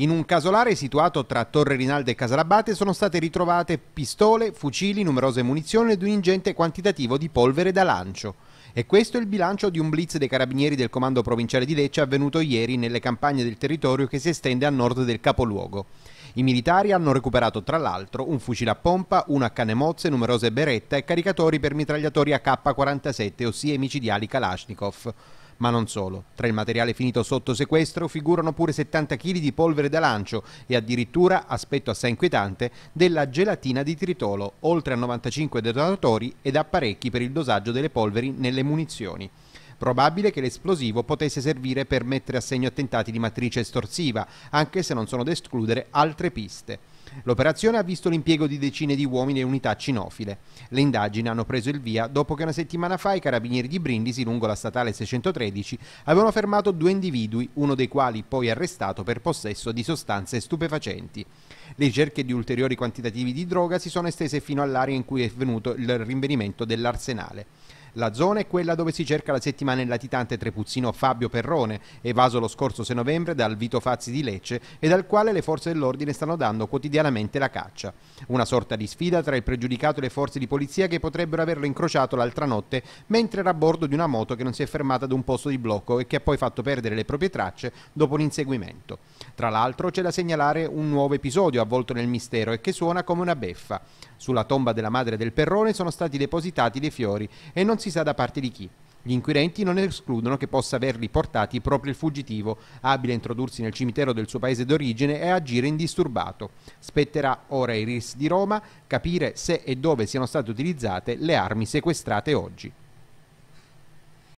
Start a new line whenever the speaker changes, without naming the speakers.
In un casolare situato tra Torre Rinaldo e Casalabate sono state ritrovate pistole, fucili, numerose munizioni ed un ingente quantitativo di polvere da lancio. E questo è il bilancio di un blitz dei carabinieri del comando provinciale di Lecce avvenuto ieri nelle campagne del territorio che si estende a nord del capoluogo. I militari hanno recuperato tra l'altro un fucile a pompa, una a cannemozze, numerose beretta e caricatori per mitragliatori AK-47, ossia i micidiali Kalashnikov. Ma non solo. Tra il materiale finito sotto sequestro figurano pure 70 kg di polvere da lancio e addirittura, aspetto assai inquietante, della gelatina di tritolo, oltre a 95 detonatori ed apparecchi per il dosaggio delle polveri nelle munizioni. Probabile che l'esplosivo potesse servire per mettere a segno attentati di matrice estorsiva, anche se non sono da escludere altre piste. L'operazione ha visto l'impiego di decine di uomini e unità cinofile. Le indagini hanno preso il via dopo che una settimana fa i carabinieri di Brindisi, lungo la statale 613, avevano fermato due individui, uno dei quali poi arrestato per possesso di sostanze stupefacenti. Le ricerche di ulteriori quantitativi di droga si sono estese fino all'area in cui è avvenuto il rinvenimento dell'arsenale. La zona è quella dove si cerca la settimana in latitante trepuzzino Fabio Perrone, evaso lo scorso 6 novembre dal Vito Fazzi di Lecce e dal quale le forze dell'ordine stanno dando quotidianamente la caccia. Una sorta di sfida tra il pregiudicato e le forze di polizia che potrebbero averlo incrociato l'altra notte mentre era a bordo di una moto che non si è fermata ad un posto di blocco e che ha poi fatto perdere le proprie tracce dopo un inseguimento. Tra l'altro c'è da segnalare un nuovo episodio avvolto nel mistero e che suona come una beffa. Sulla tomba della madre del Perrone sono stati depositati dei fiori e non si si sa da parte di chi. Gli inquirenti non escludono che possa averli portati proprio il fuggitivo, abile a introdursi nel cimitero del suo paese d'origine e agire indisturbato. Spetterà ora ai RIS di Roma capire se e dove siano state utilizzate le armi sequestrate oggi.